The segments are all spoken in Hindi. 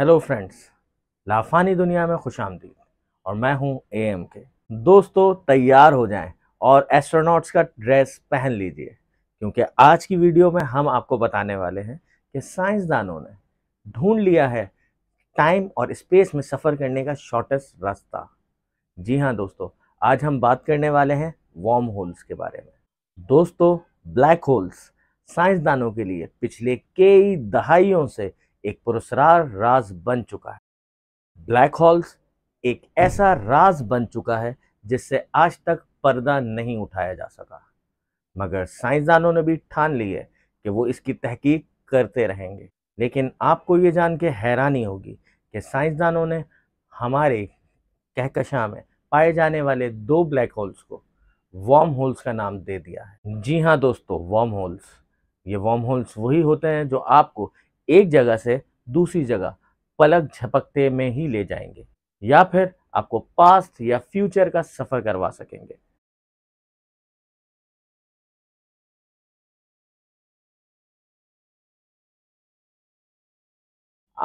हेलो फ्रेंड्स लाफानी दुनिया में खुश आमदी और मैं हूं एम के दोस्तों तैयार हो जाएं और एस्ट्रोनॉट्स का ड्रेस पहन लीजिए क्योंकि आज की वीडियो में हम आपको बताने वाले हैं कि साइंसदानों ने ढूंढ लिया है टाइम और स्पेस में सफ़र करने का शॉर्टेस्ट रास्ता जी हाँ दोस्तों आज हम बात करने वाले हैं वॉर्म होल्स के बारे में दोस्तों ब्लैक होल्स साइंसदानों के लिए पिछले कई दहाइयों से एक पुरस्कार राज बन चुका है ब्लैक होल्स एक ऐसा राज बन चुका है जिससे आज तक पर्दा नहीं उठाया जा सका मगर साइंसदानों ने भी ठान ली है कि वो इसकी तहकीक करते रहेंगे लेकिन आपको ये जान के हैरानी होगी कि साइंसदानों ने हमारे कहकशा में पाए जाने वाले दो ब्लैक होल्स को वॉम होल्स का नाम दे दिया है जी हाँ दोस्तों वॉम होल्स ये वॉम होल्स वही होते हैं जो आपको एक जगह से दूसरी जगह पलक झपकते में ही ले जाएंगे या फिर आपको पास्ट या फ्यूचर का सफर करवा सकेंगे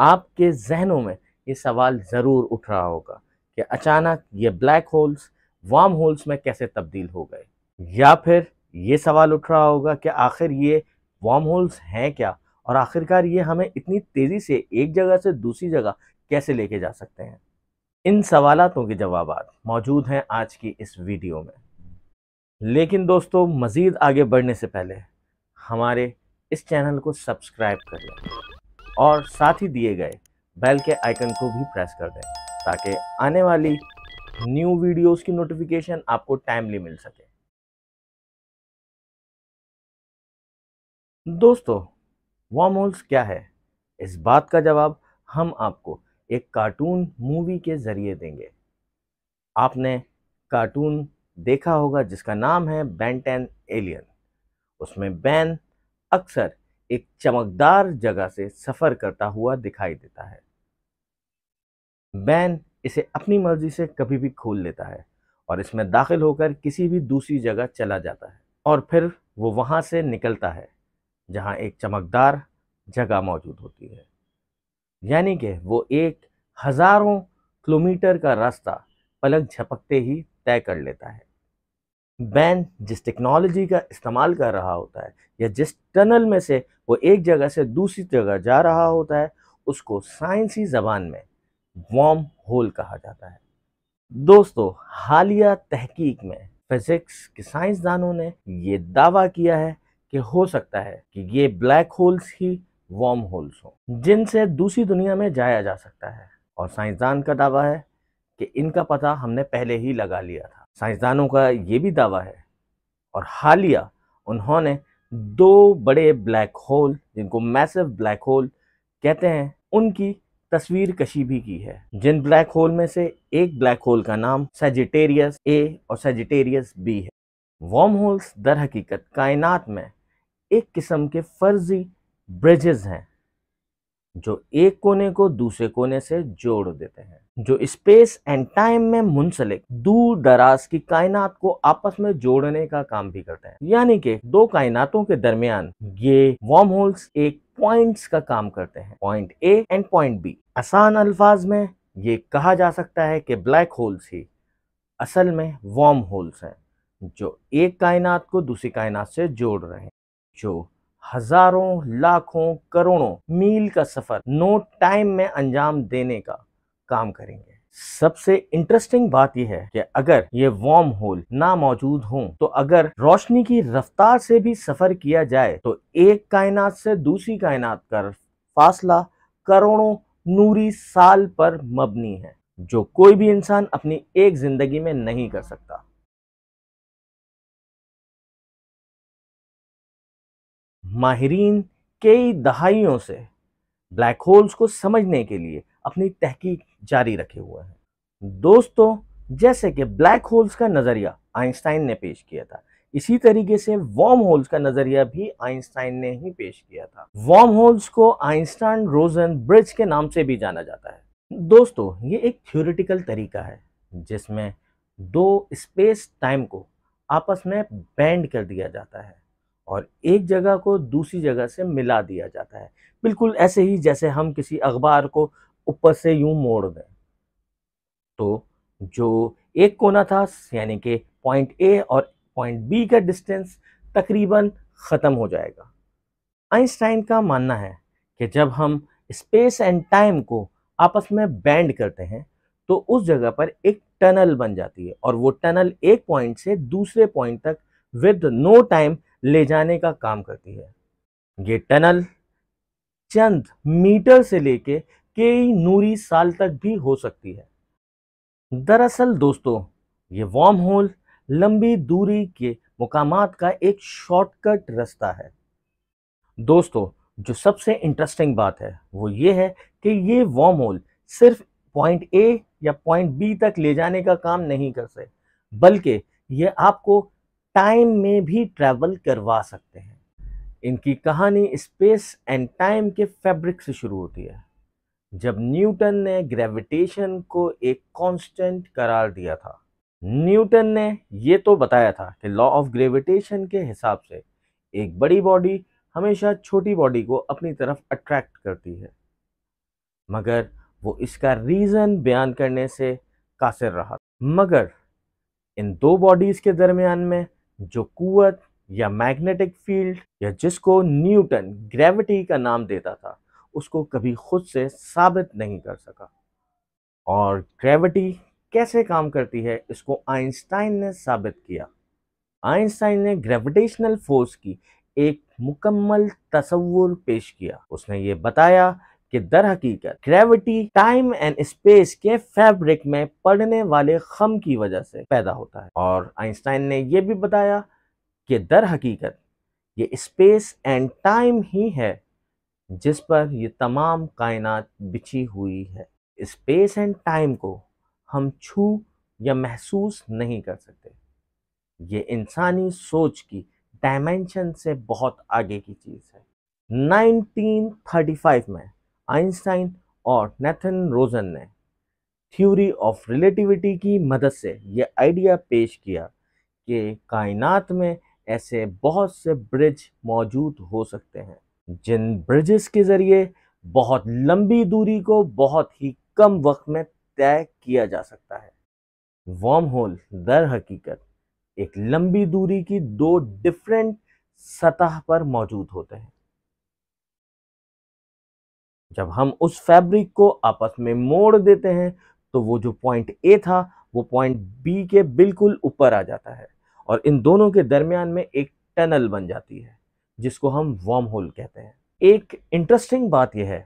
आपके जहनों में ये सवाल ज़रूर उठ रहा होगा कि अचानक ये ब्लैक होल्स वार्म होल्स में कैसे तब्दील हो गए या फिर ये सवाल उठ रहा होगा कि आखिर ये वार्म होल्स हैं क्या और आखिरकार ये हमें इतनी तेज़ी से एक जगह से दूसरी जगह कैसे लेके जा सकते हैं इन सवालों के जवाब मौजूद हैं आज की इस वीडियो में लेकिन दोस्तों मज़ीद आगे बढ़ने से पहले हमारे इस चैनल को सब्सक्राइब कर लें और साथ ही दिए गए बेल के आइकन को भी प्रेस कर दें ताकि आने वाली न्यू वीडियोस की नोटिफिकेशन आपको टाइमली मिल सके दोस्तों वॉम होल्स क्या है इस बात का जवाब हम आपको एक कार्टून मूवी के ज़रिए देंगे आपने कार्टून देखा होगा जिसका नाम है बैंटेन एलियन उसमें बैन अक्सर एक चमकदार जगह से सफ़र करता हुआ दिखाई देता है बैन इसे अपनी मर्जी से कभी भी खोल लेता है और इसमें दाखिल होकर किसी भी दूसरी जगह चला जाता है और फिर वो वहां से निकलता है जहाँ एक चमकदार जगह मौजूद होती है यानी कि वो एक हज़ारों किलोमीटर का रास्ता पलक झपकते ही तय कर लेता है बैन जिस टेक्नोलॉजी का इस्तेमाल कर रहा होता है या जिस टनल में से वो एक जगह से दूसरी जगह जा रहा होता है उसको साइंसी ज़बान में वॉम होल कहा जाता है दोस्तों हालिया तहकीक में फिज़िक्स के साइंसदानों ने ये दावा किया है कि हो सकता है कि ये ब्लैक होल्स ही वार्म होल्स हो जिनसे दूसरी दुनिया में जाया जा सकता है और साइंसदान का दावा है कि इनका पता हमने पहले ही लगा लिया था साइंसदानों का ये भी दावा है और हालिया उन्होंने दो बड़े ब्लैक होल जिनको मैसिव ब्लैक होल कहते हैं उनकी तस्वीर कशी भी की है जिन ब्लैक होल में से एक ब्लैक होल का नाम सेजिटेरियस ए और सेजिटेरियस बी है वॉर्म होल्स दर हकीकत कायनात में एक किस्म के फर्जी ब्रिजेज हैं जो एक कोने को दूसरे कोने से जोड़ देते हैं जो स्पेस एंड टाइम में मुंसलिक दूर दराज की कायनात को आपस में जोड़ने का काम भी करते हैं यानी कि दो कायनातों के दरमियान ये वॉर्म होल्स एक पॉइंट्स का काम करते हैं point A and point B आसान अल्फाज में ये कहा जा सकता है कि ब्लैक होल्स ही असल में वॉर्म होल्स हैं जो एक कायनात को दूसरी कायनात से जोड़ रहे हैं जो हजारों लाखों करोड़ों मील का सफर नो टाइम में अंजाम देने का काम करेंगे सबसे इंटरेस्टिंग बात यह है कि अगर ये वार्म होल ना मौजूद हो तो अगर रोशनी की रफ्तार से भी सफर किया जाए तो एक कायनात से दूसरी कायनात का फासला करोड़ों नूरी साल पर मबनी है जो कोई भी इंसान अपनी एक जिंदगी में नहीं कर सकता माहरीन कई दहाइयों से ब्लैक होल्स को समझने के लिए अपनी तहकीक जारी रखे हुए हैं दोस्तों जैसे कि ब्लैक होल्स का नज़रिया आइंस्टाइन ने पेश किया था इसी तरीके से वॉर्म होल्स का नज़रिया भी आइंस्टाइन ने ही पेश किया था वॉर्म होल्स को आइंस्टाइन रोजन ब्रिज के नाम से भी जाना जाता है दोस्तों ये एक थ्योरेटिकल तरीका है जिसमें दो स्पेस टाइम को आपस में बैंड कर दिया जाता है और एक जगह को दूसरी जगह से मिला दिया जाता है बिल्कुल ऐसे ही जैसे हम किसी अखबार को ऊपर से यूं मोड़ दें तो जो एक कोना था यानी कि पॉइंट ए और पॉइंट बी का डिस्टेंस तकरीबन ख़त्म हो जाएगा आइंस्टाइन का मानना है कि जब हम स्पेस एंड टाइम को आपस में बैंड करते हैं तो उस जगह पर एक टनल बन जाती है और वो टनल एक पॉइंट से दूसरे पॉइंट तक विद नो टाइम ले जाने का काम करती है ये टनल चंद मीटर से लेके कई नूरी साल तक भी हो सकती है दरअसल दोस्तों ये वार्म होल लंबी दूरी के मुकाम का एक शॉर्टकट रास्ता है दोस्तों जो सबसे इंटरेस्टिंग बात है वो ये है कि ये वार्म होल सिर्फ पॉइंट ए या पॉइंट बी तक ले जाने का काम नहीं कर सकते बल्कि ये आपको टाइम में भी ट्रैवल करवा सकते हैं इनकी कहानी स्पेस एंड टाइम के फैब्रिक से शुरू होती है जब न्यूटन ने ग्रेविटेशन को एक कांस्टेंट करार दिया था न्यूटन ने ये तो बताया था कि लॉ ऑफ ग्रेविटेशन के हिसाब से एक बड़ी बॉडी हमेशा छोटी बॉडी को अपनी तरफ अट्रैक्ट करती है मगर वो इसका रीज़न बयान करने से कासिर रहा मगर इन दो बॉडीज़ के दरमियान में जो कुत या मैग्नेटिक फील्ड या जिसको न्यूटन ग्रेविटी का नाम देता था उसको कभी खुद से साबित नहीं कर सका और ग्रेविटी कैसे काम करती है इसको आइंस्टाइन ने साबित किया आइंस्टाइन ने ग्रेविटेशनल फोर्स की एक मुकम्मल तस्वुर पेश किया उसने ये बताया कि दर हकीकत ग्रेविटी टाइम एंड स्पेस के फैब्रिक में पड़ने वाले खम की वजह से पैदा होता है और आइंस्टाइन ने यह भी बताया कि दर हकीकत ये स्पेस एंड टाइम ही है जिस पर ये तमाम कायनात बिछी हुई है स्पेस एंड टाइम को हम छू या महसूस नहीं कर सकते ये इंसानी सोच की डायमेंशन से बहुत आगे की चीज़ है 1935 में आइंस्टाइन और नेथन रोजन ने थ्योरी ऑफ रिलेटिविटी की मदद से यह आइडिया पेश किया कि कायनात में ऐसे बहुत से ब्रिज मौजूद हो सकते हैं जिन ब्रिजेस के ज़रिए बहुत लंबी दूरी को बहुत ही कम वक्त में तय किया जा सकता है वॉर्म होल दर हकीकत एक लंबी दूरी की दो डिफरेंट सतह पर मौजूद होते हैं जब हम उस फैब्रिक को आपस में मोड़ देते हैं तो वो जो पॉइंट ए था वो पॉइंट बी के बिल्कुल ऊपर आ जाता है और इन दोनों के दरमियान में एक टनल बन जाती है जिसको हम वॉर्म होल कहते हैं एक इंटरेस्टिंग बात यह है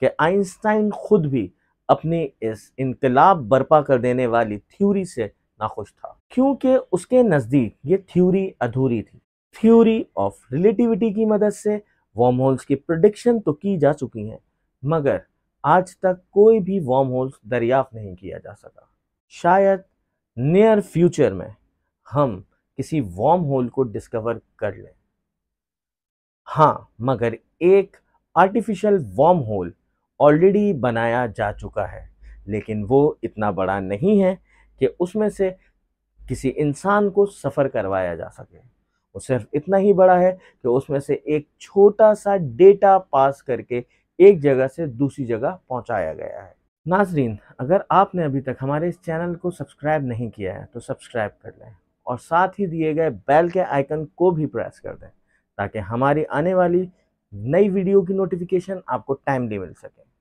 कि आइंस्टाइन खुद भी अपनी इस इनकलाब बर्पा कर देने वाली थ्योरी से नाखुश था क्योंकि उसके नज़दीक ये थ्योरी अधूरी थी थ्योरी ऑफ रिलेटिविटी की मदद से वॉर्म होल्स की प्रोडिक्शन तो की जा चुकी हैं मगर आज तक कोई भी वॉर्म होल्स दरियाफ्त नहीं किया जा सका शायद नियर फ्यूचर में हम किसी वॉर्म होल को डिस्कवर कर लें हाँ मगर एक आर्टिफिशियल वॉर्म होल ऑलरेडी बनाया जा चुका है लेकिन वो इतना बड़ा नहीं है कि उसमें से किसी इंसान को सफ़र करवाया जा सके वो सिर्फ इतना ही बड़ा है कि उसमें से एक छोटा सा डेटा पास करके एक जगह से दूसरी जगह पहुंचाया गया है नाजरीन अगर आपने अभी तक हमारे इस चैनल को सब्सक्राइब नहीं किया है तो सब्सक्राइब कर लें और साथ ही दिए गए बैल के आइकन को भी प्रेस कर दें ताकि हमारी आने वाली नई वीडियो की नोटिफिकेशन आपको टाइमली मिल सके